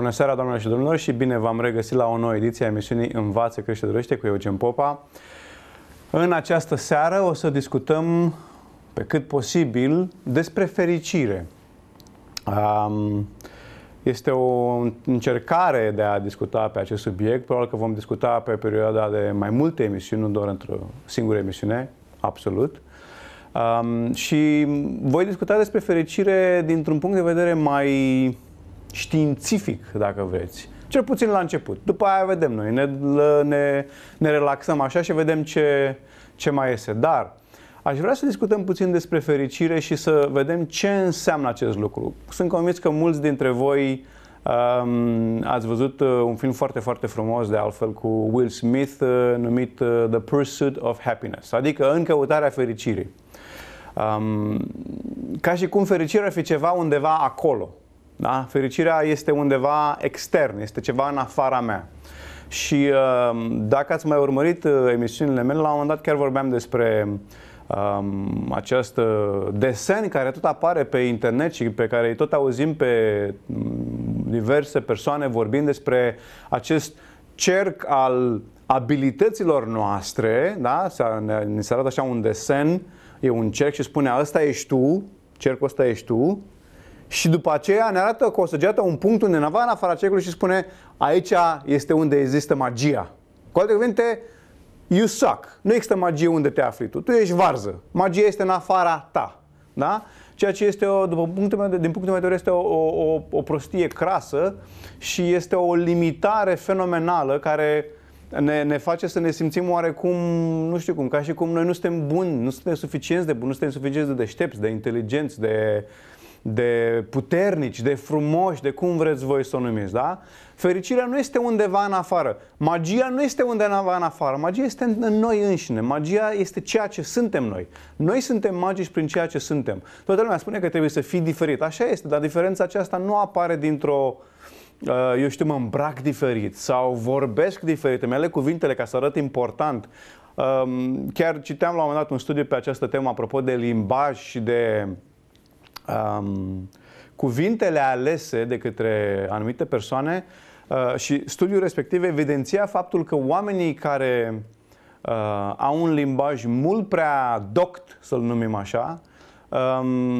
Bună seara, doamnelor și domnilor, și bine v-am regăsit la o nouă ediție a emisiunii Învață, Crește, Dorește cu Eugen Popa. În această seară o să discutăm pe cât posibil despre fericire. Este o încercare de a discuta pe acest subiect. Probabil că vom discuta pe perioada de mai multe emisiuni, nu doar într-o singură emisiune, absolut. Um, și voi discuta despre fericire dintr-un punct de vedere mai științific, dacă vreți. Cel puțin la început. După aia vedem noi, ne, ne, ne relaxăm așa și vedem ce, ce mai iese. Dar aș vrea să discutăm puțin despre fericire și să vedem ce înseamnă acest lucru. Sunt convins că mulți dintre voi um, ați văzut uh, un film foarte, foarte frumos, de altfel, cu Will Smith, uh, numit uh, The Pursuit of Happiness, adică În căutarea fericirii. Um, ca și cum fericirea ar fi ceva undeva acolo, da? Fericirea este undeva extern, este ceva în afara mea. Și um, dacă ați mai urmărit uh, emisiunile mele, la un moment dat chiar vorbeam despre um, acest uh, desen care tot apare pe internet și pe care tot auzim pe mm, diverse persoane vorbind despre acest cerc al abilităților noastre, da? ne s-a arată așa un desen, e un cerc și spune, asta ești tu, cercul ăsta ești tu, și după aceea ne arată cu o săgeată un punct unde nava în afara cercului și spune aici este unde există magia. Cu alte cuvinte, you suck. Nu există magie unde te afli tu. Tu ești varză. Magia este în afara ta. Da? Ceea ce este, o, după punctul meu, din punctul meu de vedere, este o, o, o, o prostie crasă și este o limitare fenomenală care ne, ne face să ne simțim oarecum, nu știu cum, ca și cum noi nu suntem buni, nu suntem suficienți de buni, nu suntem suficienți de deștepți, de inteligenți, de uh, de puternici, de frumoși, de cum vreți voi să o numiți, da? Fericirea nu este undeva în afară. Magia nu este undeva în afară. Magia este în noi înșine. Magia este ceea ce suntem noi. Noi suntem magici prin ceea ce suntem. Toată lumea spune că trebuie să fii diferit. Așa este, dar diferența aceasta nu apare dintr-o uh, eu știu, mă îmbrac diferit sau vorbesc diferit, îmi aleg cuvintele ca să arăt important. Um, chiar citeam la un moment dat un studiu pe această temă apropo de limbaj și de um, cuvintele alese de către anumite persoane uh, și studiul respectiv evidenția faptul că oamenii care uh, au un limbaj mult prea doct, să-l numim așa, um,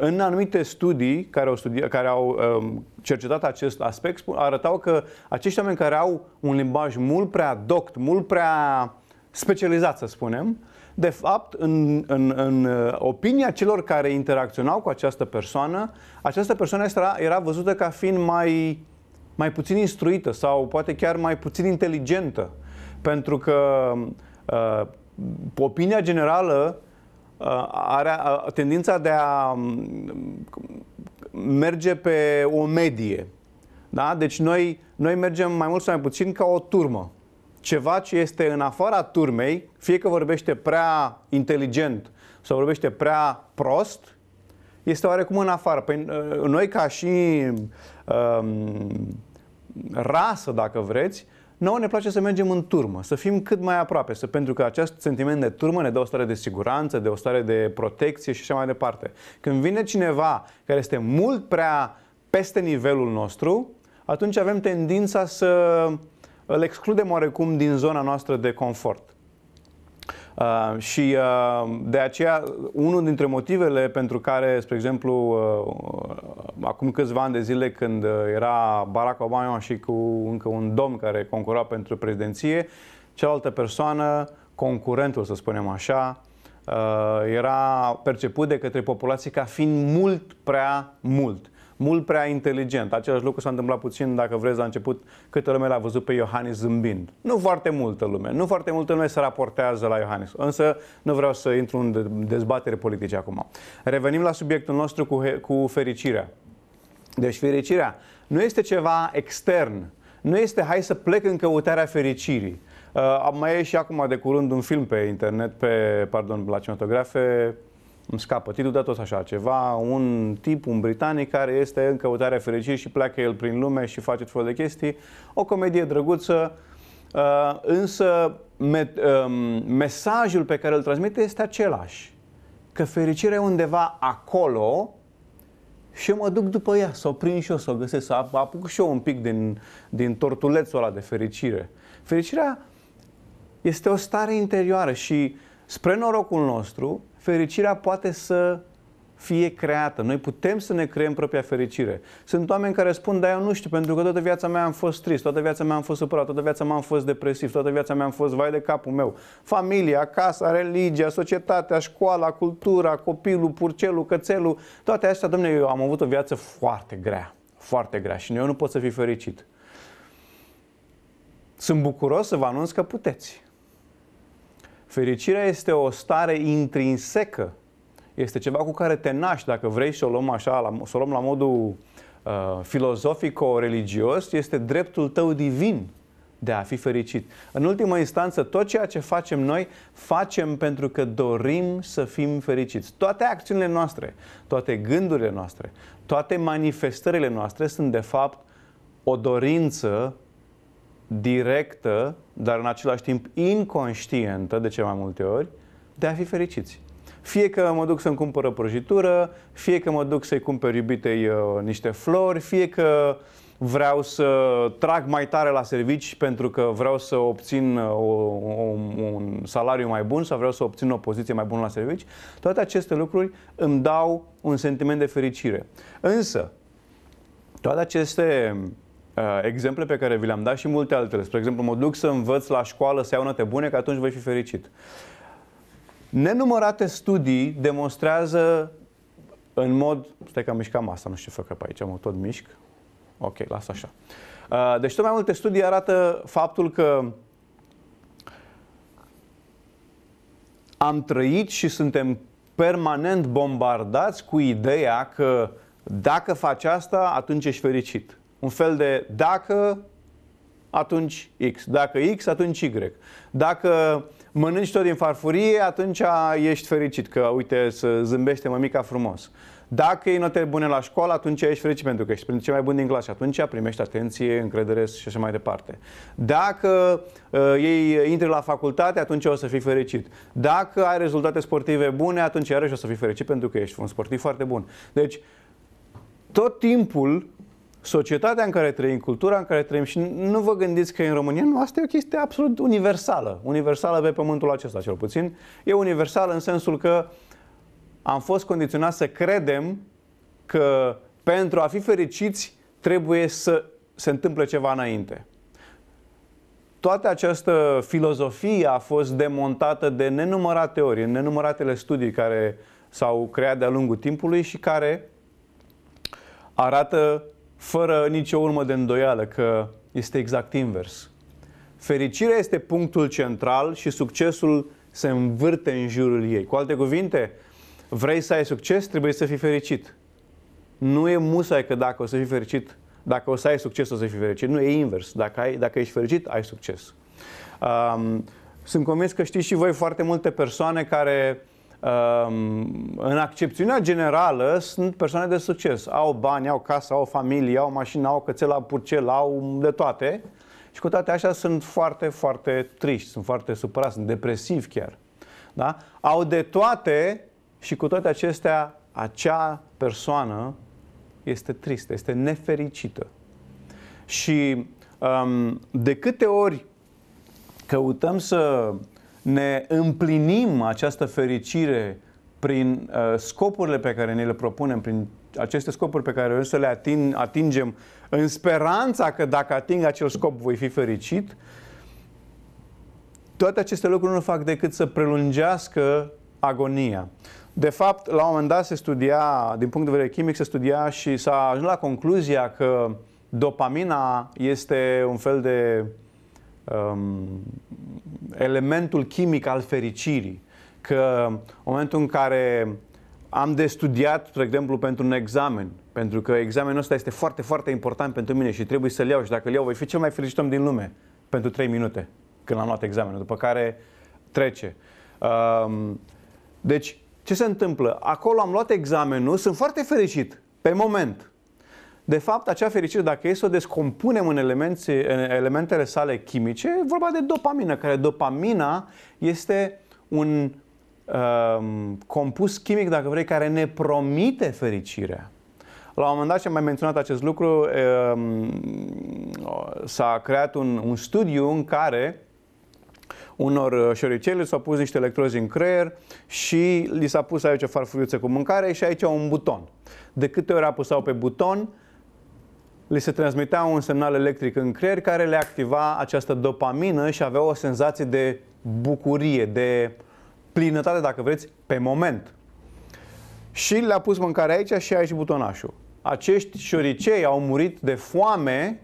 în anumite studii care au, studi- care au um, cercetat acest aspect arătau că acești oameni care au un limbaj mult prea doct, mult prea specializat, să spunem, uh, de fapt, în, în, în uh, opinia celor care interacționau cu această persoană, această persoană era, era văzută ca fiind mai, mai puțin instruită sau poate chiar mai puțin inteligentă. Pentru că uh, opinia generală uh, are uh, tendința de a um, merge pe o medie. Da? Deci noi, noi mergem mai mult sau mai puțin ca o turmă ceva ce este în afara turmei, fie că vorbește prea inteligent sau vorbește prea prost, este oarecum în afară. Păi, uh, noi ca și um, rasă, dacă vreți, nouă ne place să mergem în turmă, să fim cât mai aproape, să, pentru că acest sentiment de turmă ne dă o stare de siguranță, de o stare de protecție și așa mai departe. Când vine cineva care este mult prea peste nivelul nostru, atunci avem tendința să îl excludem oarecum din zona noastră de confort. Uh, și uh, de aceea, unul dintre motivele pentru care, spre exemplu, uh, acum câțiva ani de zile, când uh, era Barack Obama și cu încă un domn care concura pentru prezidenție, cealaltă persoană, concurentul, să spunem așa, uh, era perceput de către populație ca fiind mult prea mult mult prea inteligent. Același lucru s-a întâmplat puțin, dacă vreți, la început, câte lume l-a văzut pe Iohannis zâmbind. Nu foarte multă lume, nu foarte multă lume se raportează la Iohannis. Însă nu vreau să intru în dezbatere politice acum. Revenim la subiectul nostru cu, cu fericirea. Deci fericirea nu este ceva extern, nu este hai să plec în căutarea fericirii. Uh, mai ieșit și acum de curând un film pe internet, pe, pardon, la cinematografe, îmi scapă titlul, dar tot așa ceva, un tip, un britanic care este în căutarea fericirii și pleacă el prin lume și face tot felul de chestii, o comedie drăguță, uh, însă um, mesajul pe care îl transmite este același, că fericirea e undeva acolo și eu mă duc după ea, să o prind și eu, să o găsesc, să apuc și eu un pic din, din tortulețul ăla de fericire. Fericirea este o stare interioară și spre norocul nostru, fericirea poate să fie creată. Noi putem să ne creăm propria fericire. Sunt oameni care spun, dar eu nu știu, pentru că toată viața mea am fost trist, toată viața mea am fost supărat, toată viața mea am fost depresiv, toată viața mea am fost vai de capul meu. Familia, casa, religia, societatea, școala, cultura, copilul, purcelul, cățelul, toate astea, domne, eu am avut o viață foarte grea, foarte grea și eu nu pot să fiu fericit. Sunt bucuros să vă anunț că puteți. Fericirea este o stare intrinsecă. Este ceva cu care te naști, dacă vrei să o luăm așa, la, să o luăm la modul uh, filozofico-religios, este dreptul tău divin de a fi fericit. În ultima instanță, tot ceea ce facem noi, facem pentru că dorim să fim fericiți. Toate acțiunile noastre, toate gândurile noastre, toate manifestările noastre sunt, de fapt, o dorință directă, dar în același timp inconștientă, de ce mai multe ori, de a fi fericiți. Fie că mă duc să-mi cumpăr o prăjitură, fie că mă duc să-i cumpăr iubitei uh, niște flori, fie că vreau să trag mai tare la servici pentru că vreau să obțin uh, o, o, un salariu mai bun sau vreau să obțin o poziție mai bună la servici, toate aceste lucruri îmi dau un sentiment de fericire. Însă, toate aceste Uh, exemple pe care vi le-am dat și multe altele. Spre exemplu, mă duc să învăț la școală să iau note bune, că atunci voi fi fericit. Nenumărate studii demonstrează în mod... Stai că am mișcat masa, nu știu ce fac pe aici, mă tot mișc. Ok, las așa. Uh, deci tot mai multe studii arată faptul că am trăit și suntem permanent bombardați cu ideea că dacă faci asta, atunci ești fericit un fel de dacă, atunci X. Dacă X, atunci Y. Dacă mănânci tot din farfurie, atunci ești fericit că, uite, să zâmbește mămica frumos. Dacă ai note bune la școală, atunci ești fericit pentru că ești printre cei mai bun din clasă. Atunci primești atenție, încredere și așa mai departe. Dacă uh, ei intră la facultate, atunci o să fii fericit. Dacă ai rezultate sportive bune, atunci iarăși o să fii fericit pentru că ești un sportiv foarte bun. Deci, tot timpul societatea în care trăim, cultura în care trăim și nu vă gândiți că în România nu, asta e o chestie absolut universală, universală pe pământul acesta cel puțin, e universală în sensul că am fost condiționați să credem că pentru a fi fericiți trebuie să se întâmple ceva înainte. Toată această filozofie a fost demontată de nenumărate ori, în nenumăratele studii care s-au creat de-a lungul timpului și care arată fără nicio urmă de îndoială că este exact invers. Fericirea este punctul central și succesul se învârte în jurul ei. Cu alte cuvinte, vrei să ai succes, trebuie să fii fericit. Nu e musai că dacă o să fii fericit, dacă o să ai succes, o să fii fericit. Nu, e invers. Dacă, ai, dacă ești fericit, ai succes. Um, sunt convins că știți și voi foarte multe persoane care Ehm, în accepțiunea generală sunt persoane de succes. Au bani, au casă, au familie, au mașină, au cățel, au purcel, au de toate. Și cu toate așa sunt foarte, foarte triști, sunt foarte supărați, sunt depresivi chiar. Da? Au de toate și cu toate acestea acea persoană este tristă, este nefericită. Și um, de câte ori căutăm să ne împlinim această fericire prin uh, scopurile pe care ne le propunem, prin aceste scopuri pe care vrem să le ating, atingem, în speranța că dacă ating acel scop voi fi fericit, toate aceste lucruri nu fac decât să prelungească agonia. De fapt, la un moment dat se studia, din punct de vedere chimic, se studia și s-a ajuns la concluzia că dopamina este un fel de um, elementul chimic al fericirii. Că în momentul în care am de studiat, spre exemplu, pentru un examen, pentru că examenul ăsta este foarte, foarte important pentru mine și trebuie să-l iau și dacă îl iau voi fi cel mai fericit om din lume pentru 3 minute când am luat examenul, după care trece. Um, deci, ce se întâmplă? Acolo am luat examenul, sunt foarte fericit, pe moment. De fapt, acea fericire, dacă e să o descompunem în, elemente, în elementele sale chimice, e vorba de dopamină, care dopamina este un um, compus chimic, dacă vrei, care ne promite fericirea. La un moment dat, și am mai menționat acest lucru, um, s-a creat un, un studiu în care unor uh, șoriței s-au pus niște electrozi în creier și li s-a pus aici o farfuriuță cu mâncare și aici un buton. De câte ori apăsau pe buton, li se transmitea un semnal electric în creier care le activa această dopamină și avea o senzație de bucurie, de plinătate, dacă vreți, pe moment. Și le-a pus mâncare aici și aici butonașul. Acești șoricei au murit de foame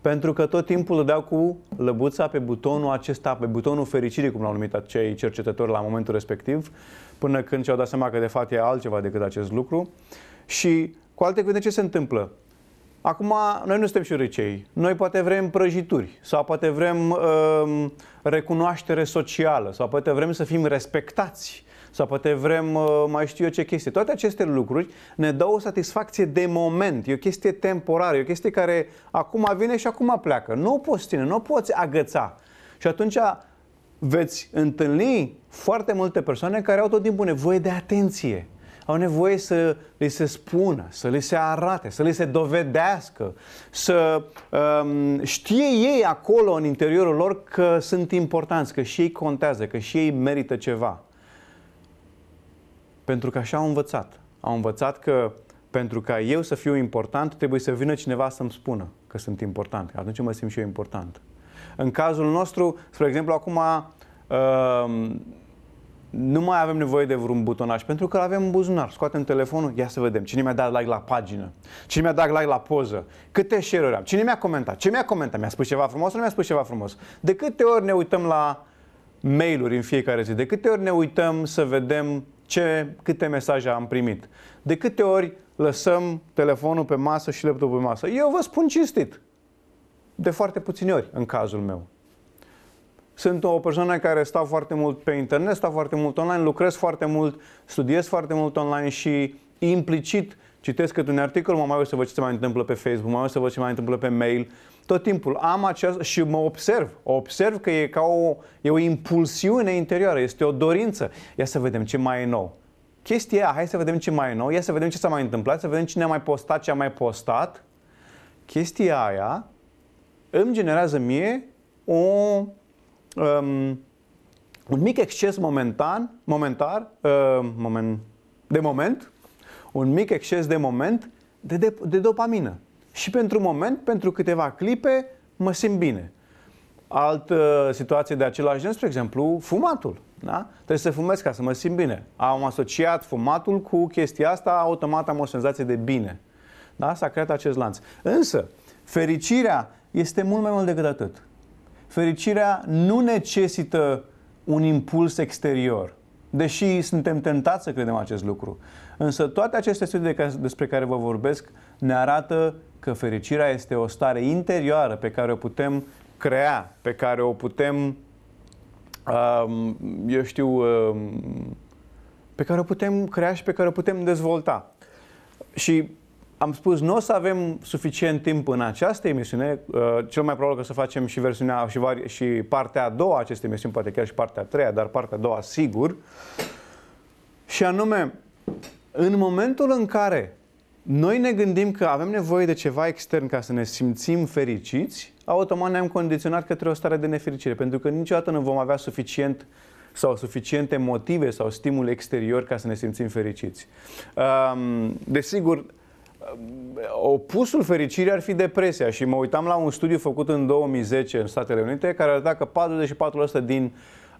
pentru că tot timpul dădeau cu lăbuța pe butonul acesta, pe butonul fericirii, cum l-au numit acei cercetători la momentul respectiv, până când și-au dat seama că de fapt e altceva decât acest lucru. Și cu alte cuvinte, ce se întâmplă? Acum, noi nu suntem șuricei. Noi poate vrem prăjituri sau poate vrem uh, recunoaștere socială sau poate vrem să fim respectați sau poate vrem uh, mai știu eu ce chestie. Toate aceste lucruri ne dau o satisfacție de moment. E o chestie temporară, e o chestie care acum vine și acum pleacă. Nu o poți ține, nu o poți agăța. Și atunci veți întâlni foarte multe persoane care au tot timpul nevoie de atenție au nevoie să le se spună, să le se arate, să le se dovedească, să um, știe ei acolo în interiorul lor că sunt importanți, că și ei contează, că și ei merită ceva. Pentru că așa au învățat. Au învățat că pentru ca eu să fiu important, trebuie să vină cineva să-mi spună că sunt important. atunci mă simt și eu important. În cazul nostru, spre exemplu, acum uh, nu mai avem nevoie de vreun butonaj, pentru că avem un buzunar. Scoatem telefonul, ia să vedem. Cine mi-a dat like la pagină? Cine mi-a dat like la poză? Câte share-uri am? Cine mi-a comentat? Ce mi-a comentat? Mi-a spus ceva frumos sau nu mi-a spus ceva frumos? De câte ori ne uităm la mail-uri în fiecare zi? De câte ori ne uităm să vedem ce, câte mesaje am primit? De câte ori lăsăm telefonul pe masă și laptopul pe masă? Eu vă spun cinstit. De foarte puține ori, în cazul meu. Sunt o persoană care stau foarte mult pe internet, stau foarte mult online, lucrez foarte mult, studiez foarte mult online și implicit citesc câte un articol, mă mai uit să văd ce se mai întâmplă pe Facebook, mă mai uit să văd ce se mai întâmplă pe mail. Tot timpul am această și mă observ. Observ că e ca o, e o impulsiune interioară, este o dorință. Ia să vedem ce mai e nou. Chestia aia, hai să vedem ce mai e nou, ia să vedem ce s-a mai întâmplat, să vedem cine a mai postat, ce a mai postat. Chestia aia îmi generează mie o um, un mic exces momentan, momentar, uh, moment, de moment, un mic exces de moment de, de, de dopamină. Și pentru moment, pentru câteva clipe, mă simt bine. Altă eh, situație de același gen, spre exemplu, fumatul. Da? Trebuie să fumez ca să mă simt bine. Am asociat fumatul cu chestia asta, automat am o senzație de bine. Da? S-a creat acest lanț. Însă, fericirea este mult mai mult decât atât. Fericirea nu necesită un impuls exterior, deși suntem tentați să credem acest lucru. Însă toate aceste studii despre care vă vorbesc ne arată că fericirea este o stare interioară pe care o putem crea, pe care o putem, eu știu, pe care o putem crea și pe care o putem dezvolta. Și am spus, nu o să avem suficient timp în această emisiune, uh, cel mai probabil că o să facem și versiunea și, vari, și partea a doua acestei emisiuni, poate chiar și partea a treia, dar partea a doua sigur. Și anume, în momentul în care noi ne gândim că avem nevoie de ceva extern ca să ne simțim fericiți, automat ne-am condiționat către o stare de nefericire, pentru că niciodată nu vom avea suficient sau suficiente motive sau stimul exterior ca să ne simțim fericiți. Um, desigur, Opusul fericirii ar fi depresia și mă uitam la un studiu făcut în 2010 în Statele Unite care arăta că 44% din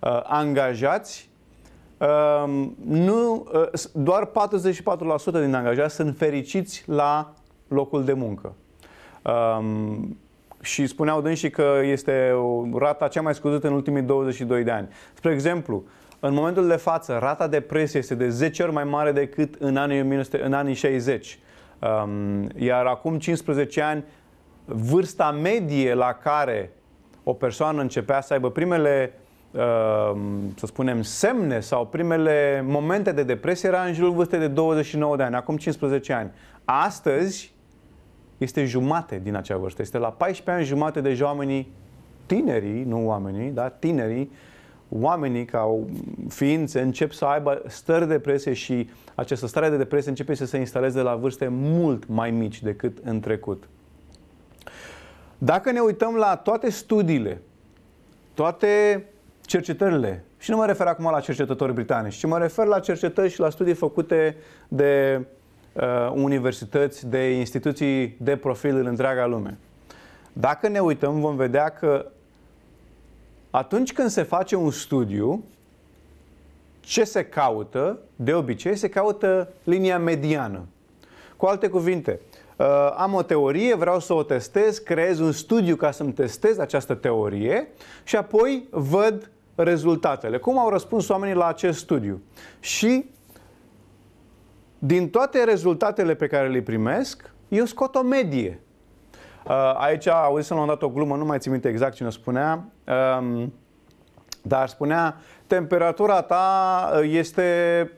uh, angajați uh, nu, uh, doar 44% din angajați sunt fericiți la locul de muncă. Um, și spuneau dânsii că este rata cea mai scăzută în ultimii 22 de ani. Spre exemplu, în momentul de față, rata depresiei este de 10 ori mai mare decât în anii, în anii 60. Um, iar acum 15 ani, vârsta medie la care o persoană începea să aibă primele, um, să spunem, semne sau primele momente de depresie era în jurul vârstei de 29 de ani, acum 15 ani. Astăzi este jumate din acea vârstă. Este la 14 ani jumate de oamenii tinerii, nu oamenii, dar tinerii, oamenii ca ființe încep să aibă stări depresie și această stare de depresie începe să se instaleze la vârste mult mai mici decât în trecut. Dacă ne uităm la toate studiile, toate cercetările, și nu mă refer acum la cercetători britanici, ci mă refer la cercetări și la studii făcute de uh, universități, de instituții de profil în întreaga lume. Dacă ne uităm, vom vedea că atunci când se face un studiu, ce se caută? De obicei se caută linia mediană. Cu alte cuvinte, uh, am o teorie, vreau să o testez, creez un studiu ca să-mi testez această teorie și apoi văd rezultatele. Cum au răspuns oamenii la acest studiu? Și din toate rezultatele pe care le primesc, eu scot o medie. Uh, aici auzisem la un dat o glumă, nu mai țin minte exact cine o spunea, um, dar spunea, temperatura ta uh, este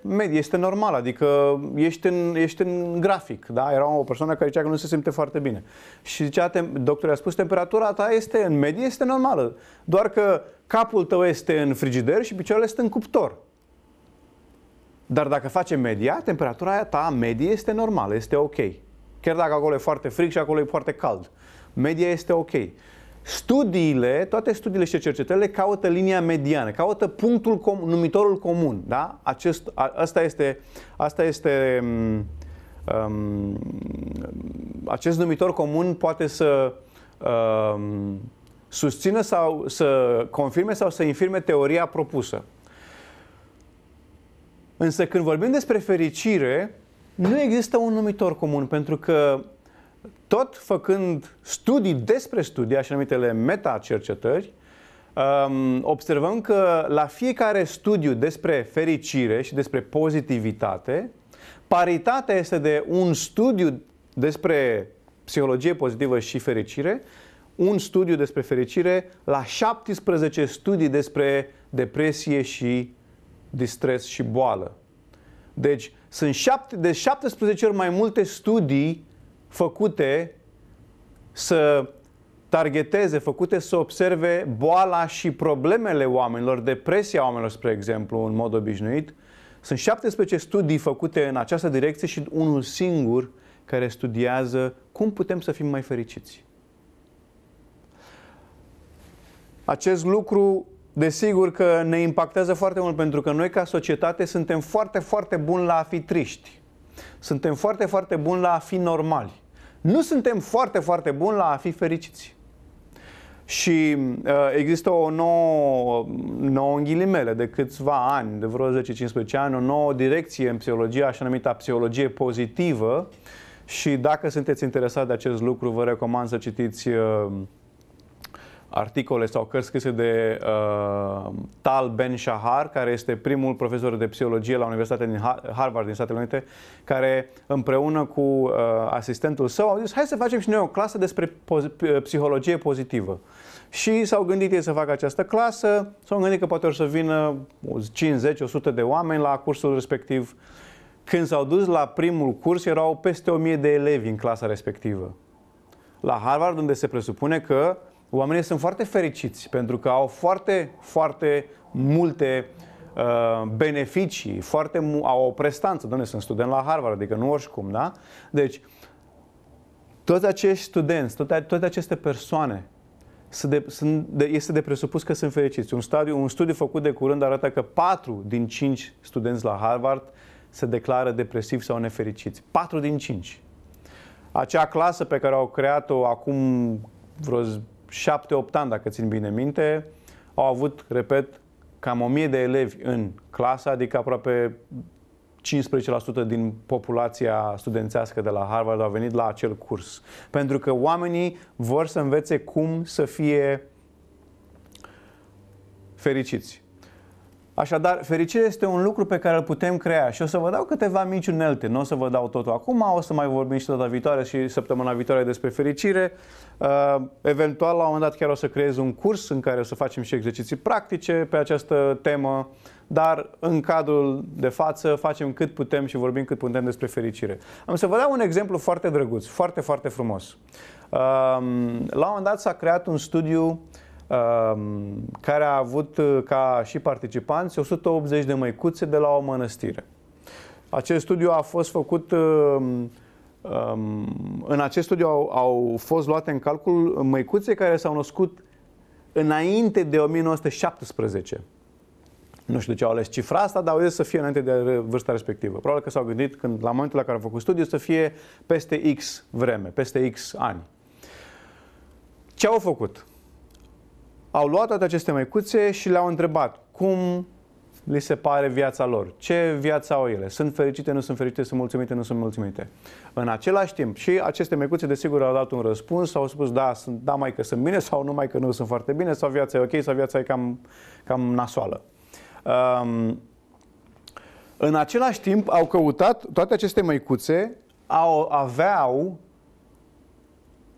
medie, este normală, adică ești în, ești în grafic. Da? Era o persoană care zicea că nu se simte foarte bine. Și zicea, doctorul a spus, temperatura ta este în medie, este normală, doar că capul tău este în frigider și picioarele sunt în cuptor. Dar dacă face media, temperatura ta medie este normală, este ok. Chiar dacă acolo e foarte frig și acolo e foarte cald. Media este ok. Studiile, toate studiile și cercetările caută linia mediană, caută punctul com, numitorul comun, da? Acest, a, asta este, asta este um, acest numitor comun poate să um, susțină sau să confirme sau să infirme teoria propusă. Însă când vorbim despre fericire, nu există un numitor comun, pentru că tot făcând studii despre studii, așa numitele meta-cercetări, um, observăm că la fiecare studiu despre fericire și despre pozitivitate, paritatea este de un studiu despre psihologie pozitivă și fericire, un studiu despre fericire la 17 studii despre depresie și distres și boală. Deci, sunt șapte, de 17 ori mai multe studii făcute să targeteze, făcute să observe boala și problemele oamenilor, depresia oamenilor, spre exemplu, în mod obișnuit. Sunt 17 studii făcute în această direcție și unul singur care studiază cum putem să fim mai fericiți. Acest lucru Desigur că ne impactează foarte mult pentru că noi ca societate suntem foarte, foarte buni la a fi triști. Suntem foarte, foarte buni la a fi normali. Nu suntem foarte, foarte buni la a fi fericiți. Și uh, există o nouă, nouă în ghilimele, de câțiva ani, de vreo 10-15 ani, o nouă direcție în psihologie, așa numită psihologie pozitivă. Și dacă sunteți interesat de acest lucru, vă recomand să citiți uh, articole sau cărți scrise de uh, Tal Ben Shahar, care este primul profesor de psihologie la Universitatea din Harvard din Statele Unite, care împreună cu uh, asistentul său au zis hai să facem și noi o clasă despre poz- psihologie pozitivă. Și s-au gândit ei să facă această clasă, s-au gândit că poate o să vină 50-100 de oameni la cursul respectiv. Când s-au dus la primul curs, erau peste 1000 de elevi în clasa respectivă. La Harvard, unde se presupune că uh, Oamenii sunt foarte fericiți pentru că au foarte, foarte multe uh, beneficii, foarte mu- au o prestanță. Doamne, sunt student la Harvard, adică nu oricum, da? Deci, toți acești studenți, toate, toate aceste persoane sunt de, sunt de, este de presupus că sunt fericiți. Un, stadiu, un studiu făcut de curând arată că 4 din 5 studenți la Harvard se declară depresivi sau nefericiți. 4 din 5. Acea clasă pe care au creat-o acum vreo 7-8 ani, dacă țin bine minte, au avut, repet, cam 1000 de elevi în clasă, adică aproape 15% din populația studențească de la Harvard au venit la acel curs. Pentru că oamenii vor să învețe cum să fie fericiți. Așadar, fericirea este un lucru pe care îl putem crea și o să vă dau câteva mici unelte. Nu o să vă dau totul acum, o să mai vorbim și data viitoare și săptămâna viitoare despre fericire. Uh, eventual, la un moment dat chiar o să creez un curs în care o să facem și exerciții practice pe această temă, dar în cadrul de față facem cât putem și vorbim cât putem despre fericire. Am să vă dau un exemplu foarte drăguț, foarte, foarte frumos. Uh, la un moment dat s-a creat un studiu uh, Um, care a avut uh, ca și participanți 180 de măicuțe de la o mănăstire. Acest studiu a fost făcut um, um, în acest studiu au, au fost luate în calcul măicuțe care s-au născut înainte de 1917. Nu știu de ce au ales cifra asta, dar au zis să fie înainte de vârsta respectivă. Probabil că s-au gândit când, la momentul la care au făcut studiu să fie peste X vreme, peste X ani. Ce au făcut? au luat toate aceste măicuțe și le-au întrebat cum li se pare viața lor, ce viața au ele, sunt fericite, nu sunt fericite, sunt mulțumite, nu sunt mulțumite. În același timp, și aceste măicuțe desigur au dat un răspuns, au spus da, sunt, da mai că sunt bine sau nu mai că nu sunt foarte bine, sau viața e ok, sau viața e cam, cam nasoală. Um, în același timp au căutat toate aceste măicuțe, au, aveau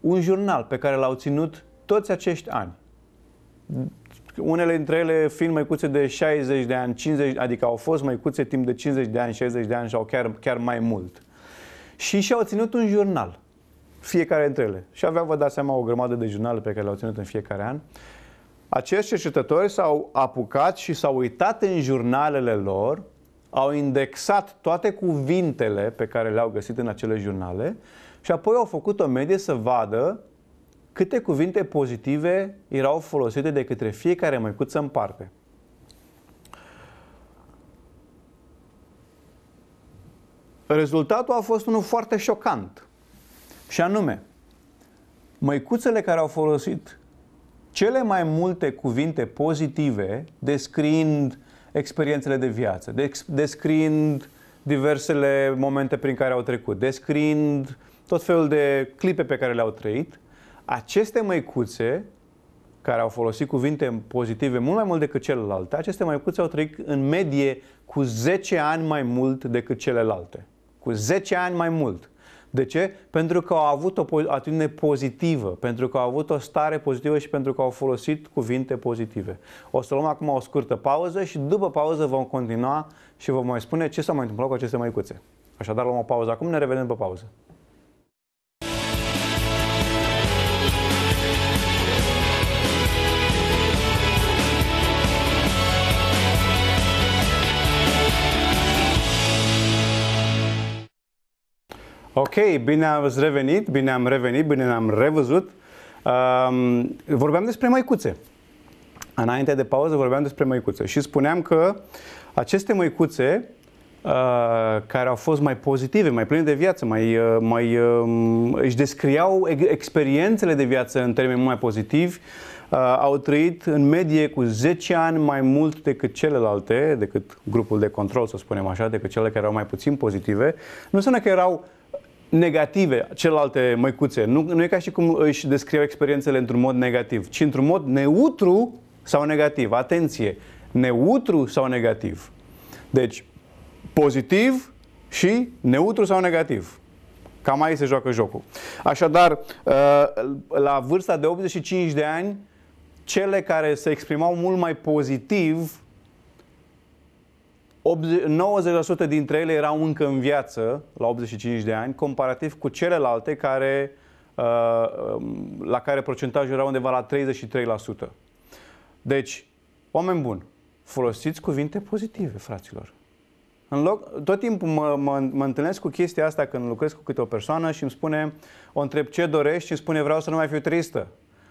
un jurnal pe care l-au ținut toți acești ani unele dintre ele fiind măicuțe de 60 de ani, 50, adică au fost măicuțe timp de 50 de ani, 60 de ani sau chiar, chiar mai mult. Și și-au ținut un jurnal, fiecare dintre ele. Și aveau, vă dați seama, o grămadă de jurnale pe care le-au ținut în fiecare an. Acești cercetători s-au apucat și s-au uitat în jurnalele lor, au indexat toate cuvintele pe care le-au găsit în acele jurnale și apoi au făcut o medie să vadă câte cuvinte pozitive erau folosite de către fiecare măicuță în parte. Rezultatul a fost unul foarte șocant. Și anume, măicuțele care au folosit cele mai multe cuvinte pozitive descriind experiențele de viață, descriind diversele momente prin care au trecut, descriind tot felul de clipe pe care le-au trăit, aceste măicuțe, care au folosit cuvinte pozitive mult mai mult decât celelalte, aceste măicuțe au trăit în medie cu 10 ani mai mult decât celelalte. Cu 10 ani mai mult. De ce? Pentru că au avut o atitudine pozitivă, pentru că au avut o stare pozitivă și pentru că au folosit cuvinte pozitive. O să luăm acum o scurtă pauză și după pauză vom continua și vă mai spune ce s-a mai întâmplat cu aceste măicuțe. Așadar luăm o pauză acum, ne revedem după pauză. Ok, bine ați revenit, bine am revenit, bine ne-am revăzut. Um, vorbeam despre măicuțe. Înainte de pauză vorbeam despre măicuțe și spuneam că aceste măicuțe uh, care au fost mai pozitive, mai pline de viață, mai, uh, mai uh, își descriau experiențele de viață în termeni mai pozitivi, uh, au trăit în medie cu 10 ani mai mult decât celelalte, decât grupul de control, să spunem așa, decât cele care erau mai puțin pozitive. Nu înseamnă că erau uh, negative, celelalte măicuțe. Nu, nu e ca și cum își descriu experiențele într-un mod negativ, ci într-un mod neutru sau negativ. Atenție! Neutru sau negativ. Deci, pozitiv și neutru sau negativ. Cam aici se joacă jocul. Așadar, uh, la vârsta de 85 de ani, cele care se exprimau mult mai pozitiv 90% dintre ele erau încă în viață la 85 de ani, comparativ cu celelalte care, uh, um, la care procentajul era undeva la 33%. Deci, oameni buni, folosiți cuvinte pozitive, fraților. În loc, tot timpul mă, mă, mă întâlnesc cu chestia asta când lucrez cu câte o persoană și îmi spune, o întreb ce dorești și îmi spune vreau să nu mai fiu tristă,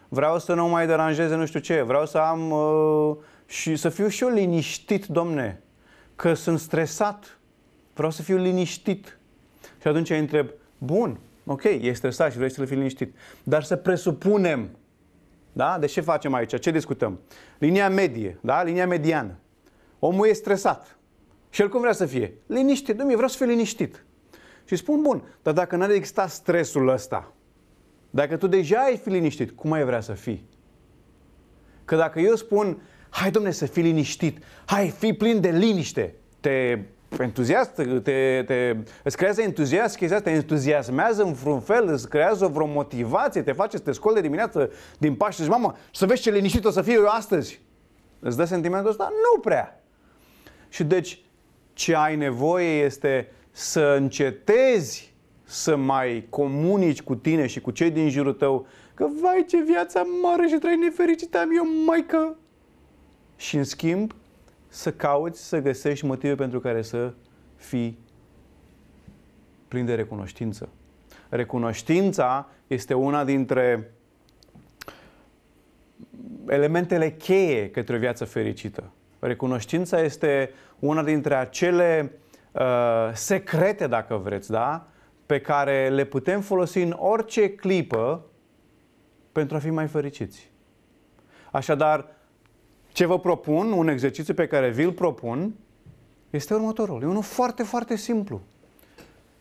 vreau să nu mai deranjeze nu știu ce, vreau să am uh, și să fiu și eu liniștit, domne că sunt stresat, vreau să fiu liniștit. Și atunci îi întreb, bun, ok, e stresat și vrei să-l fii liniștit, dar să presupunem, da? De ce facem aici? Ce discutăm? Linia medie, da? Linia mediană. Omul e stresat. Și el cum vrea să fie? Liniștit. Dumne, vreau să fiu liniștit. Și spun, bun, dar dacă n-ar exista stresul ăsta, dacă tu deja ai fi liniștit, cum ai vrea să fii? Că dacă eu spun, Hai, domne, să fii liniștit. Hai, fi plin de liniște. Te entuziast, te, te, îți creează entuziasm, chestia asta te entuziasmează în vreun fel, îți creează vreo motivație, te face să te scoli de dimineață din pași și mamă, să vezi ce liniștit o să fiu eu astăzi. Îți dă sentimentul ăsta? Nu prea. Și deci, ce ai nevoie este să încetezi să mai comunici cu tine și cu cei din jurul tău că, vai, ce viața mare și trai nefericită am eu, maică, și în schimb să cauți, să găsești motive pentru care să fii plin de recunoștință. Recunoștința este una dintre elementele cheie către o viață fericită. Recunoștința este una dintre acele uh, secrete, dacă vreți, da? pe care le putem folosi în orice clipă pentru a fi mai fericiți. Așadar, ce vă propun, un exercițiu pe care vi-l propun, este următorul. E unul foarte, foarte simplu.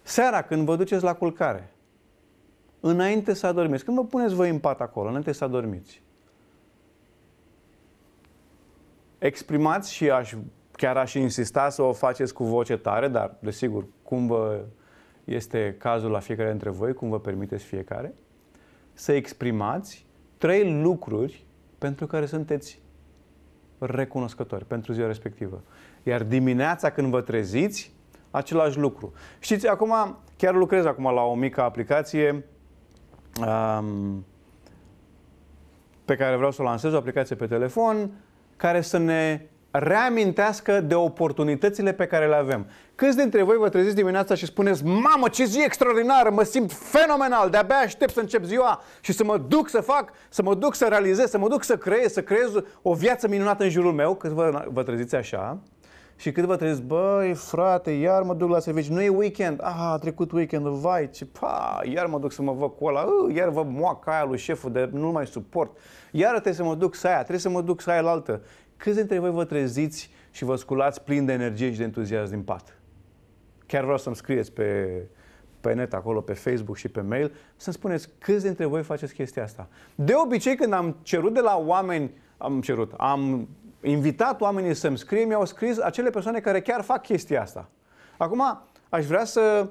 Seara, când vă duceți la culcare, înainte să adormiți, când vă puneți voi în pat acolo, înainte să adormiți, exprimați și aș, chiar aș insista să o faceți cu voce tare, dar, desigur, cum vă este cazul la fiecare dintre voi, cum vă permiteți fiecare, să exprimați trei lucruri pentru care sunteți recunoscători pentru ziua respectivă. Iar dimineața când vă treziți, același lucru. Știți, acum chiar lucrez acum la o mică aplicație um, pe care vreau să o lansez, o aplicație pe telefon, care să ne reamintească de oportunitățile pe care le avem. Câți dintre voi vă treziți dimineața și spuneți Mamă, ce zi extraordinară, mă simt fenomenal, de-abia aștept să încep ziua și să mă duc să fac, să mă duc să realizez, să mă duc să creez, să creez o viață minunată în jurul meu, cât vă, vă treziți așa, și cât vă treziți, băi, frate, iar mă duc la serviciu, nu e weekend, ah, a trecut weekend. vai, ce, pa, iar mă duc să mă văd cu ăla, uh, iar vă moacă aia lui șeful de nu mai suport, iar trebuie să mă duc să aia, trebuie să mă duc să aia la altă, Câți dintre voi vă treziți și vă sculați plin de energie și de entuziasm din pat? Chiar vreau să-mi scrieți pe, pe net acolo, pe Facebook și pe mail, să-mi spuneți câți dintre voi faceți chestia asta. De obicei, când am cerut de la oameni, am cerut, am invitat oamenii să-mi scrie, mi-au scris acele persoane care chiar fac chestia asta. Acum, aș vrea să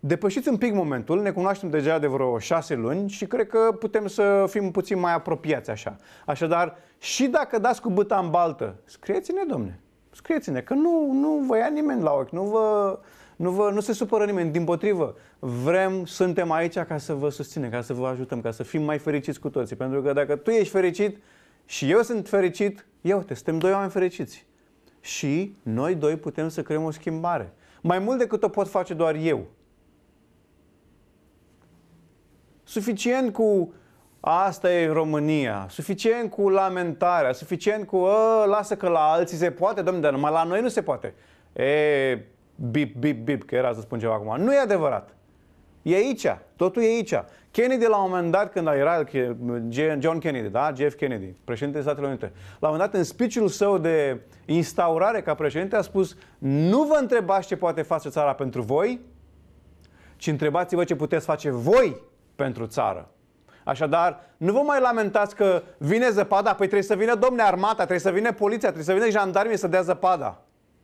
Depășiți un pic momentul, ne cunoaștem deja de vreo șase luni și cred că putem să fim puțin mai apropiați așa. Așadar, și dacă dați cu băta în baltă, scrieți-ne, domne, scrieți-ne, că nu, nu vă ia nimeni la ochi, nu, vă, nu, vă, nu se supără nimeni, din potrivă. Vrem, suntem aici ca să vă susținem, ca să vă ajutăm, ca să fim mai fericiți cu toții. Pentru că dacă tu ești fericit și eu sunt fericit, eu te suntem doi oameni fericiți. Și noi doi putem să creăm o schimbare. Mai mult decât o pot face doar eu, Suficient cu asta e România, suficient cu lamentarea, suficient cu ă, lasă că la alții se poate, domnule, dar numai la noi nu se poate. E, bip, bip, bip, că era să spun ceva acum. Nu e adevărat. E aici, totul e aici. Kennedy la un moment dat, când era John Kennedy, da? Jeff Kennedy, președintele Statelor Unite, la un moment dat, în speech-ul său de instaurare ca președinte, a spus nu vă întrebați ce poate face țara pentru voi, ci întrebați-vă ce puteți face voi pentru țară. Așadar, nu vă mai lamentați că vine zăpada, păi trebuie să vină domne armata, trebuie să vină poliția, trebuie să vină jandarmii să dea zăpada.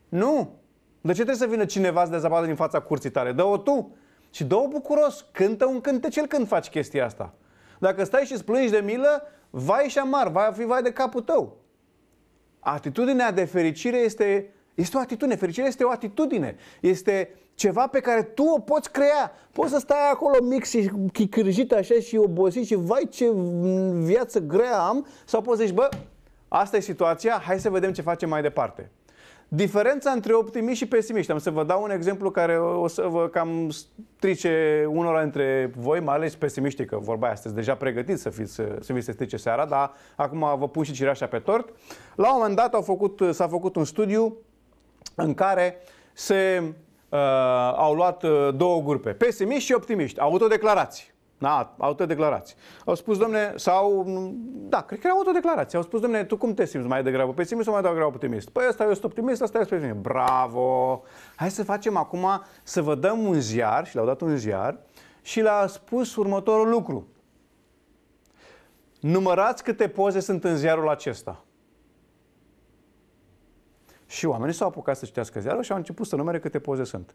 Nu! De ce trebuie să vină cineva să dea zăpada din fața curții tale? Dă-o tu! Și dă-o bucuros, cântă un cântecel când faci chestia asta. Dacă stai și îți plângi de milă, vai și amar, va fi vai de capul tău. Atitudinea de fericire este, este o atitudine. Fericirea este o atitudine. Este ceva pe care tu o poți crea. Poți să stai acolo mic și chicârjit așa și obosit și vai ce viață grea am sau poți să zici, bă, asta e situația, hai să vedem ce facem mai departe. Diferența între optimiști și pesimiști. Am să vă dau un exemplu care o să vă cam strice unora dintre voi, mai ales pesimiștii, că vorba aia, sunteți deja pregătiți să, fiți, să vi se strice seara, dar acum vă pun și cireașa pe tort. La un moment dat au făcut, s-a făcut un studiu în care se uh, au luat uh, două grupe, pesimiști și optimiști, autodeclarații. Da, autodeclarații. Au spus, domne, sau, da, cred că era autodeclarații. Au spus, domne, tu cum te simți mai degrabă pesimist sau mai degrabă optimist? Păi ăsta eu sunt optimist, ăsta e pesimist. pessimist. Bravo! Hai să facem acum, să vă dăm un ziar, și le-au dat un ziar, și le-a spus următorul lucru. Numărați câte poze sunt în ziarul acesta. Și oamenii s-au apucat să citească ziarul și au început să numere câte poze sunt.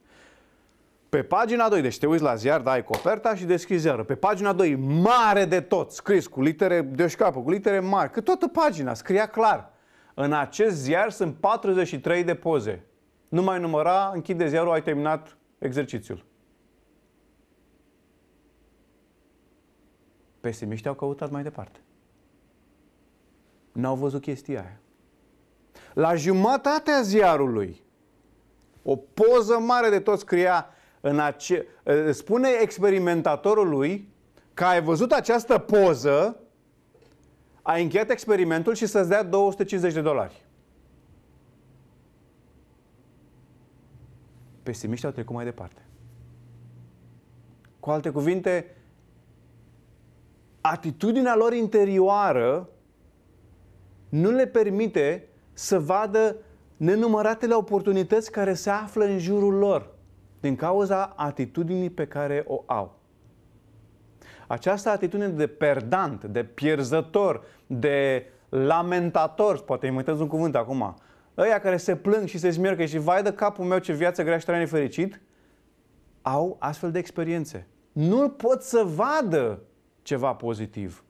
Pe pagina 2, deci te uiți la ziar, dai coperta și deschizi ziarul. Pe pagina 2, mare de tot, scris cu litere de capă, cu litere mari, că toată pagina, scria clar. În acest ziar sunt 43 de poze. Nu mai număra, închide ziarul, ai terminat exercițiul. Pesimiștii au căutat mai departe. N-au văzut chestia aia. La jumătatea ziarului, o poză mare de tot scria în ace... Eh, spune experimentatorului că ai văzut această poză, ai încheiat experimentul și să-ți dea 250 de dolari. Pesimiștii au trecut mai departe. Cu alte cuvinte, atitudinea lor interioară nu le permite să vadă nenumăratele oportunități care se află în jurul lor din cauza atitudinii pe care o au. Această atitudine de perdant, de pierzător, de lamentator, poate imitez un cuvânt acum, ăia care se plâng și se smiercă și vai de capul meu ce viață grea și trăie nefericit, au astfel de experiențe. Nu pot să vadă ceva pozitiv.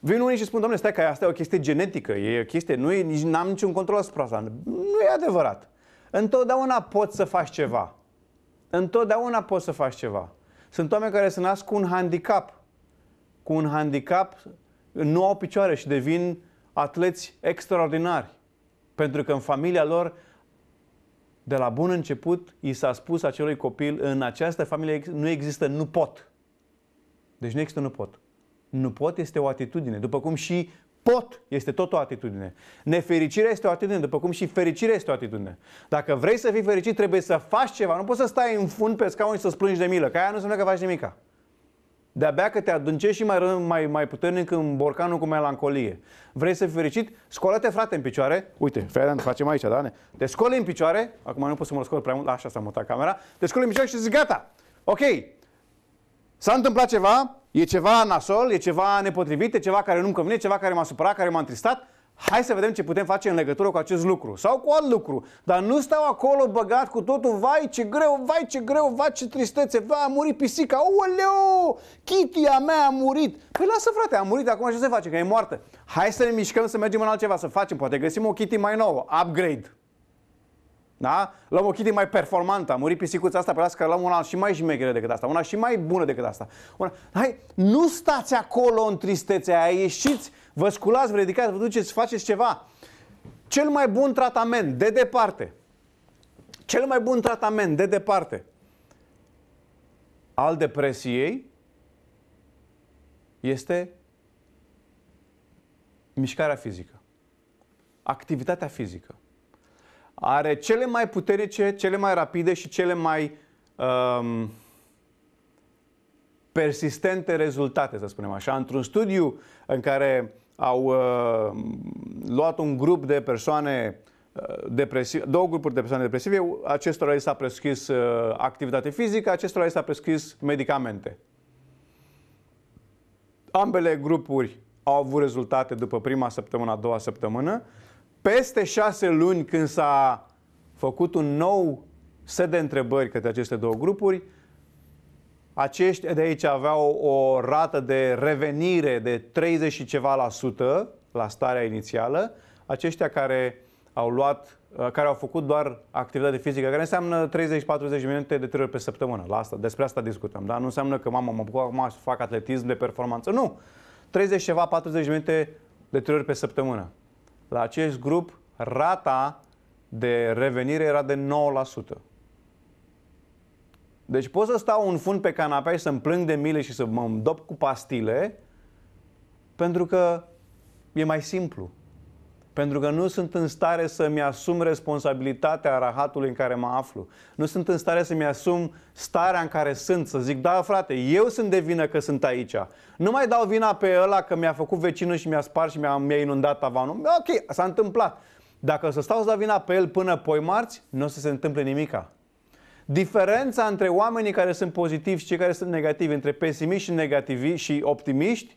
Vin unii și spun, domnule, stai că asta e o chestie genetică, e o chestie, nu e, nici, n-am niciun control asupra asta. Nu e adevărat. Întotdeauna poți să faci ceva. Întotdeauna poți să faci ceva. Sunt oameni care se nasc cu un handicap. Cu un handicap nu au picioare și devin atleți extraordinari. Pentru că în familia lor, de la bun început, i s-a spus acelui copil, în această familie nu există nu pot. Deci nu există nu pot. Nu pot este o atitudine, după cum și pot este tot o atitudine. Nefericirea este o atitudine, după cum și fericirea este o atitudine. Dacă vrei să fii fericit, trebuie să faci ceva. Nu poți să stai în fund pe scaun și să-ți plângi de milă, că aia nu înseamnă că faci nimica. De-abia că te adâncești și mai, mai, mai puternic în borcanul cu melancolie. Vrei să fii fericit? Scoală-te, frate, în picioare. Uite, Ferdinand facem aici, da? Te scoli în picioare. Acum nu pot să mă scol prea mult, așa s-a mutat camera. Te scoli în picioare și zici, gata, ok, S-a întâmplat ceva, e ceva nasol, e ceva nepotrivit, e ceva care nu-mi convine, ceva care m-a supărat, care m-a întristat. Hai să vedem ce putem face în legătură cu acest lucru sau cu alt lucru. Dar nu stau acolo băgat cu totul, vai ce greu, vai ce greu, vai ce tristețe, vai a murit pisica, uleu, chitia mea a murit. Păi lasă frate, a murit, acum ce se face, că e moartă. Hai să ne mișcăm, să mergem în altceva, să facem, poate găsim o kitty mai nouă, upgrade. Da? Luăm o chitie mai performantă. A murit pisicuța asta, pe las că luăm una și mai jmegheră decât asta, una și mai bună decât asta. Una... Hai, nu stați acolo în tristețe, aia, ieșiți, vă sculați, vă ridicați, vă duceți, faceți ceva. Cel mai bun tratament, de departe, cel mai bun tratament, de departe, al depresiei este mișcarea fizică, activitatea fizică are cele mai puternice, cele mai rapide și cele mai um, persistente rezultate, să spunem așa. Într-un studiu în care au uh, luat un grup de persoane uh, depresive, două grupuri de persoane depresive, acestora li s-a prescris uh, activitate fizică, acestora li s-a prescris medicamente. Ambele grupuri au avut rezultate după prima săptămână, a doua săptămână peste șase luni când s-a făcut un nou set de întrebări către aceste două grupuri, aceștia de aici aveau o rată de revenire de 30 și ceva la sută la starea inițială. Aceștia care au luat, uh, care au făcut doar activitate fizică, care înseamnă 30-40 minute de trei ori pe săptămână. La asta, despre asta discutăm, da? Nu înseamnă că, mama mă bucur acum să fac atletism de performanță. Nu! 30 ceva, 40 minute de trei ori pe săptămână la acest grup rata de revenire era de 9%. Deci pot să stau un fund pe canapea și să-mi plâng de mile și să mă îndop cu pastile, pentru că e mai simplu pentru că nu sunt în stare să-mi asum responsabilitatea rahatului în care mă aflu. Nu sunt în stare să-mi asum starea în care sunt, să zic, da, frate, eu sunt de vină că sunt aici. Nu mai dau vina pe ăla că mi-a făcut vecinul și mi-a spart și mi-a, mi-a inundat tavanul. Ok, s-a întâmplat. Dacă o să stau să dau vina pe el până poi marți, nu o să se întâmple nimica. Diferența între oamenii care sunt pozitivi și cei care sunt negativi, între pesimiști și negativi și optimiști,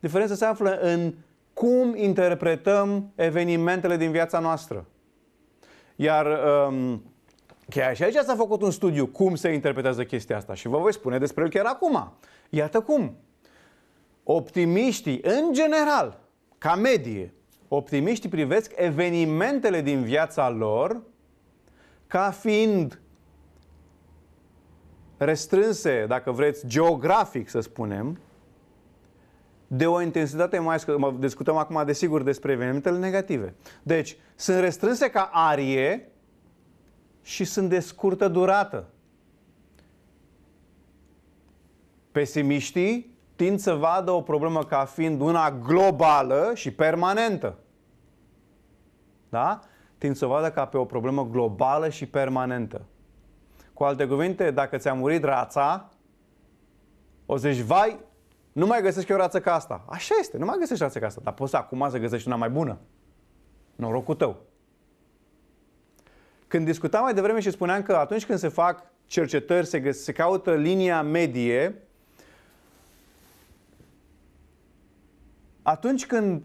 diferența se află în cum interpretăm evenimentele din viața noastră. Iar um, chiar și aici s-a făcut un studiu cum se interpretează chestia asta și vă voi spune despre el chiar acum. Iată cum. Optimiștii, în general, ca medie, optimiștii privesc evenimentele din viața lor ca fiind restrânse, dacă vreți, geografic, să spunem, de o intensitate mai scăzută. Discutăm acum, desigur, despre evenimentele negative. Deci, sunt restrânse ca arie și sunt de scurtă durată. Pesimiștii tind să vadă o problemă ca fiind una globală și permanentă. Da? Tind să vadă ca pe o problemă globală și permanentă. Cu alte cuvinte, dacă ți-a murit rața, o să zici, vai, nu mai găsești o rață ca asta. Așa este, nu mai găsești rață ca asta. Dar poți acum să găsești una mai bună. Norocul tău. Când discutam mai devreme și spuneam că atunci când se fac cercetări, se, găs- se caută linia medie, atunci când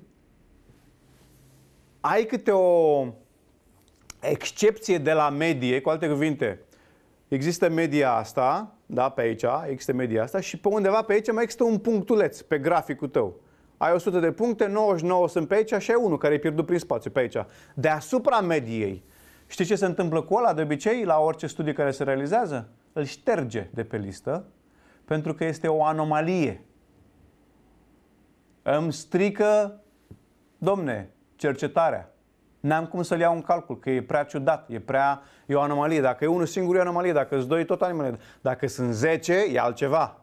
ai câte o excepție de la medie, cu alte cuvinte, există media asta, da, pe aici, există media asta și pe undeva pe aici mai există un punctuleț pe graficul tău. Ai 100 de puncte, 99 sunt pe aici și ai unul care e pierdut prin spațiu pe aici. Deasupra mediei. Știi ce se întâmplă cu ăla de obicei la orice studiu care se realizează? Îl șterge de pe listă pentru că este o anomalie. Îmi strică, domne, cercetarea. N-am cum să l iau în calcul, că e prea ciudat, e prea e o anomalie. Dacă e unul singur, e o anomalie. Dacă sunt doi, tot anomalie. Dacă sunt zece, e altceva.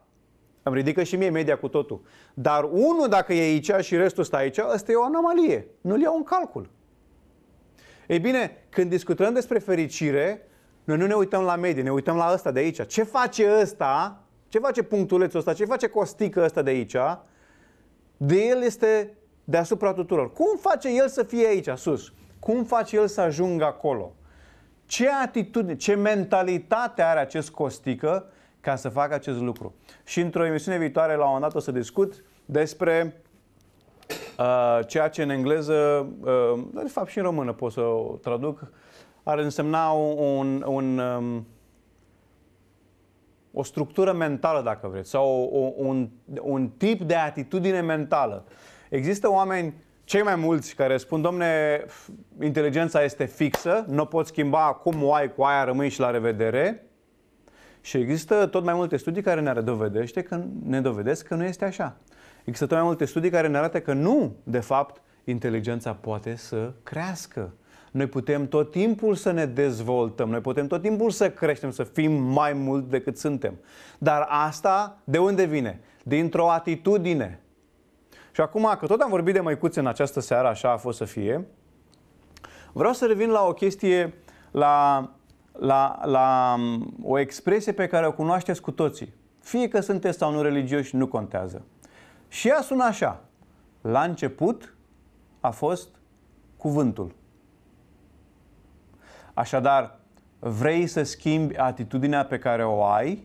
Îmi ridică și mie media cu totul. Dar unul, dacă e aici și restul stă aici, ăsta e o anomalie. Nu-l iau în calcul. Ei bine, când discutăm despre fericire, noi nu ne uităm la medie, ne uităm la ăsta de aici. Ce face ăsta? Ce face punctulețul ăsta? Ce face costică ăsta de aici? De el este deasupra tuturor. Cum face el să fie aici, sus? Cum face el să ajungă acolo? Ce atitudine, ce mentalitate are acest costică ca să facă acest lucru? Și într-o emisiune viitoare, la un moment dat, o să discut despre uh, ceea ce în engleză, uh, dar de fapt și în română pot să o traduc, ar însemna un, un, um, o structură mentală, dacă vreți, sau o, un, un tip de atitudine mentală. Există oameni cei mai mulți care spun, domne, inteligența este fixă, nu poți schimba cum o ai cu aia, rămâi și la revedere. Și există tot mai multe studii care ne dovedește că ne dovedesc că nu este așa. Există tot mai multe studii care ne arată că nu, de fapt, inteligența poate să crească. Noi putem tot timpul să ne dezvoltăm, noi putem tot timpul să creștem, să fim mai mult decât suntem. Dar asta de unde vine? Dintr-o atitudine, și acum, că tot am vorbit de măicuțe în această seară, așa a fost să fie, vreau să revin la o chestie, la, la, la um, o expresie pe care o cunoașteți cu toții. Fie că sunteți sau nu religioși, nu contează. Și ea sună așa. La început a fost cuvântul. Așadar, vrei să schimbi atitudinea pe care o ai,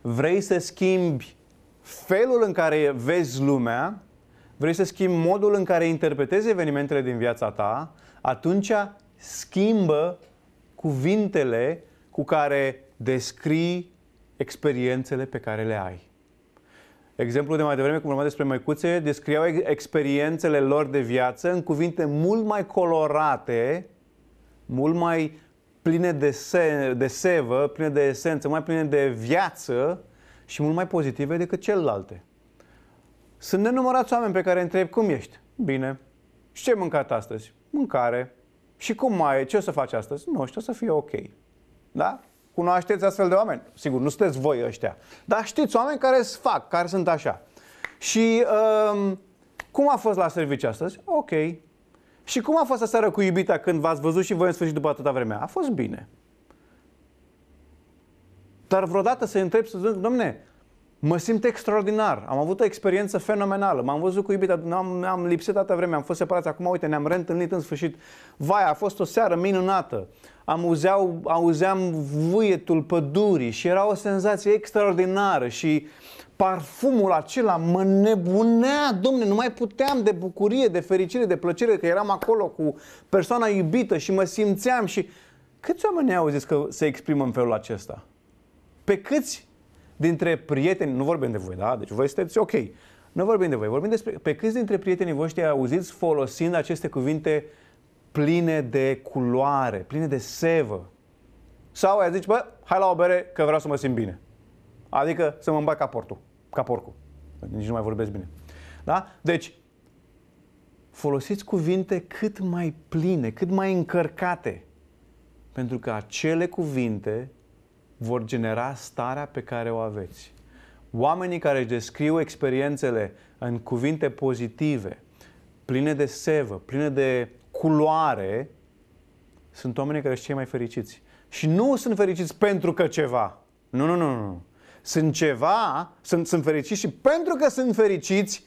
vrei să schimbi felul în care vezi lumea, vrei să schimbi modul în care interpretezi evenimentele din viața ta, atunci schimbă cuvintele cu care descrii experiențele pe care le ai. Exemplu de mai devreme, cum vorbeam despre măicuțe, descriau experiențele lor de viață în cuvinte mult mai colorate, mult mai pline de, se- de sevă, pline de esență, mai pline de viață și mult mai pozitive decât celelalte. Sunt nenumărați oameni pe care întreb cum ești. Bine. Și ce ai mâncat astăzi? Mâncare. Și cum mai e? Ce o să faci astăzi? Nu știu, o să fie ok. Da? Cunoașteți astfel de oameni? Sigur, nu sunteți voi ăștia. Dar știți oameni care se fac, care sunt așa. Și um, cum a fost la serviciu astăzi? Ok. Și cum a fost aseară cu iubita când v-ați văzut și voi în sfârșit după atâta vreme? A fost bine. Dar vreodată să întreb să zic, domne, Mă simt extraordinar, am avut o experiență fenomenală, m-am văzut cu iubita, am, am lipsit toată vreme, am fost separați, acum uite, ne-am reîntâlnit în sfârșit. Vai, a fost o seară minunată, Am uzeau, auzeam vuietul pădurii și era o senzație extraordinară și parfumul acela mă nebunea, domne, nu mai puteam de bucurie, de fericire, de plăcere că eram acolo cu persoana iubită și mă simțeam și... Câți oameni au zis că se exprimă în felul acesta? Pe câți dintre prieteni, nu vorbim de voi, da? Deci voi sunteți ok. Nu vorbim de voi, vorbim despre pe câți dintre prietenii voștri auziți folosind aceste cuvinte pline de culoare, pline de sevă. Sau ai zici, bă, hai la o bere că vreau să mă simt bine. Adică să mă îmbat ca, portul, ca porcul. Nici nu mai vorbesc bine. Da? Deci, folosiți cuvinte cât mai pline, cât mai încărcate. Pentru că acele cuvinte vor genera starea pe care o aveți. Oamenii care își descriu experiențele în cuvinte pozitive, pline de sevă, pline de culoare, sunt oamenii care sunt cei mai fericiți. Și nu sunt fericiți pentru că ceva. Nu, nu, nu, nu. Sunt ceva, sunt, sunt fericiți și pentru că sunt fericiți,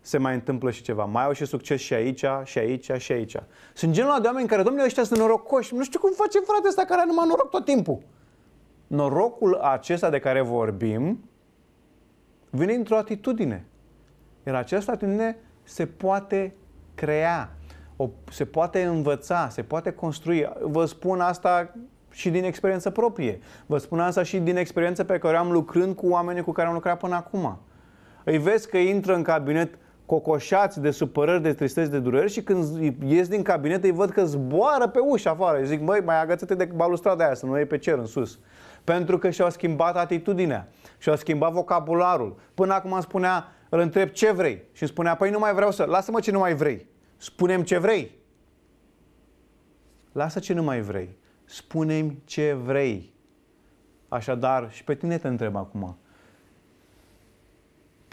se mai întâmplă și ceva. Mai au și succes și aici, și aici, și aici. Sunt genul de oameni care, domnule, ăștia sunt norocoși. Nu știu cum face frate ăsta care are numai noroc tot timpul norocul acesta de care vorbim vine dintr-o atitudine. Iar această atitudine se poate crea, o, se poate învăța, se poate construi. Vă spun asta și din experiență proprie. Vă spun asta și din experiență pe care o am lucrând cu oamenii cu care am lucrat până acum. Îi vezi că intră în cabinet cocoșați de supărări, de tristeți, de dureri și când ies din cabinet îi văd că zboară pe ușa afară. Îi zic, măi, mai agățate de balustrada aia să nu e pe cer în sus. Pentru că și-au schimbat atitudinea, și-au schimbat vocabularul. Până acum îmi spunea, îl întreb ce vrei și îmi spunea, păi nu mai vreau să, lasă-mă ce nu mai vrei. Spunem ce vrei. Lasă ce nu mai vrei. Spunem ce vrei. Așadar, și pe tine te întreb acum.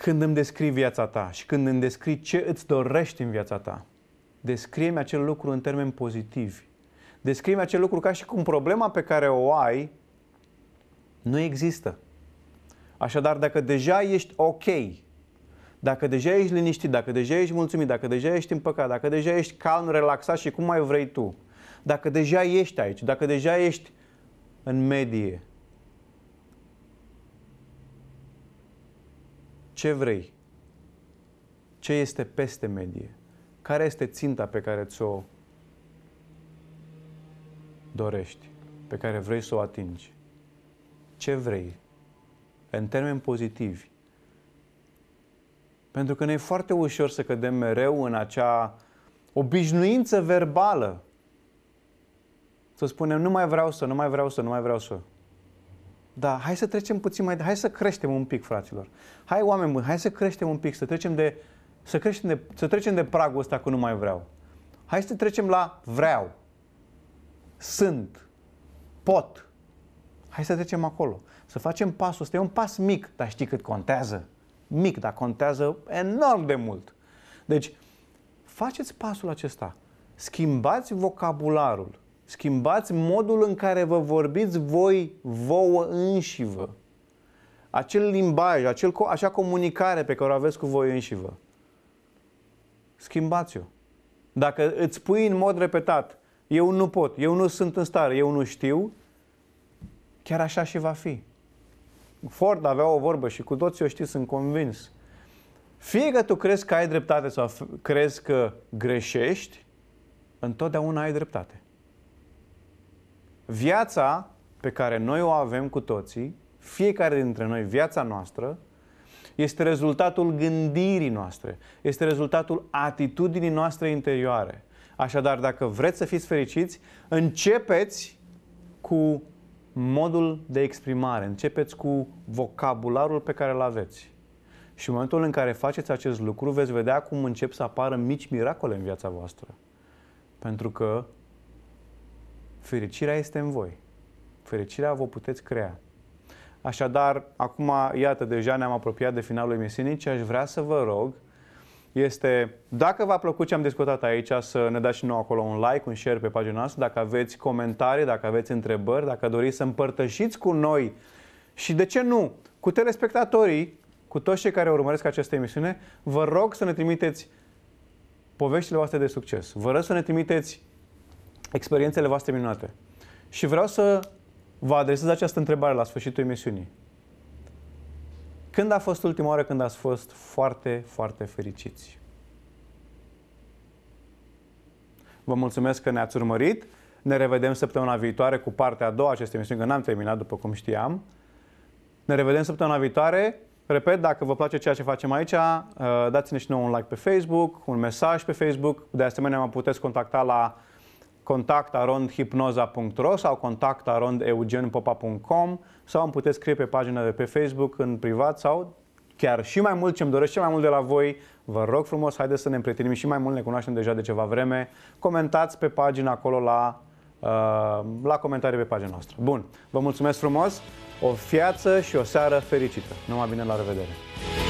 Când îmi descrii viața ta și când îmi descrii ce îți dorești în viața ta, descrie acel lucru în termeni pozitivi. descrie acel lucru ca și cum problema pe care o ai nu există. Așadar, dacă deja ești ok, dacă deja ești liniștit, dacă deja ești mulțumit, dacă deja ești împăcat, dacă deja ești calm, relaxat și cum mai vrei tu, dacă deja ești aici, dacă deja ești în medie, ce vrei, ce este peste medie, care este ținta pe care ți-o dorești, pe care vrei să o atingi, ce vrei, în termeni pozitivi. Pentru că ne e foarte ușor să cădem mereu în acea obișnuință verbală. Să spunem, nu mai vreau să, nu mai vreau să, nu mai vreau să. Dar hai să trecem puțin mai... Hai să creștem un pic, fraților. Hai, oameni buni, hai să creștem un pic, să trecem de, să creștem de, să trecem de pragul ăsta cu nu mai vreau. Hai să trecem la vreau, sunt, pot. Hai să trecem acolo. Să facem pasul ăsta. E un pas mic, dar știi cât contează. Mic, dar contează enorm de mult. Deci, faceți pasul acesta. Schimbați vocabularul Schimbați modul în care vă vorbiți voi, vouă înși vă. Acel limbaj, acel, acea comunicare pe care o aveți cu voi înși vă. Schimbați-o. Dacă îți pui în mod repetat, eu nu pot, eu nu sunt în stare, eu nu știu, chiar așa și va fi. Ford avea o vorbă și cu toții o știți, sunt convins. Fie că tu crezi că ai dreptate sau crezi că greșești, întotdeauna ai dreptate. Viața pe care noi o avem cu toții, fiecare dintre noi, viața noastră, este rezultatul gândirii noastre, este rezultatul atitudinii noastre interioare. Așadar, dacă vreți să fiți fericiți, începeți cu modul de exprimare, începeți cu vocabularul pe care îl aveți. Și în momentul în care faceți acest lucru, veți vedea cum încep să apară mici miracole în viața voastră. Pentru că Fericirea este în voi. Fericirea vă puteți crea. Așadar, acum, iată, deja ne-am apropiat de finalul emisiunii. Ce aș vrea să vă rog este, dacă v-a plăcut ce am discutat aici, să ne dați și nou acolo un like, un share pe pagina noastră, dacă aveți comentarii, dacă aveți întrebări, dacă doriți să împărtășiți cu noi și, de ce nu, cu telespectatorii, cu toți cei care urmăresc această emisiune, vă rog să ne trimiteți poveștile voastre de succes. Vă rog să ne trimiteți experiențele voastre minunate. Și vreau să vă adresez această întrebare la sfârșitul emisiunii. Când a fost ultima oară când ați fost foarte, foarte fericiți? Vă mulțumesc că ne-ați urmărit. Ne revedem săptămâna viitoare cu partea a doua acestei emisiuni, că n-am terminat, după cum știam. Ne revedem săptămâna viitoare. Repet, dacă vă place ceea ce facem aici, uh, dați-ne și nouă un like pe Facebook, un mesaj pe Facebook. De asemenea, mă puteți contacta la contactarondhipnoza.ro sau contactarondeugenpopa.com sau îmi puteți scrie pe pagina de pe Facebook în privat sau chiar și mai mult ce îmi doresc și mai mult de la voi, vă rog frumos, haideți să ne împrietenim și mai mult, ne cunoaștem deja de ceva vreme. Comentați pe pagina acolo la, uh, la comentarii pe pagina noastră. Bun, vă mulțumesc frumos, o viață și o seară fericită. Numai bine, la revedere!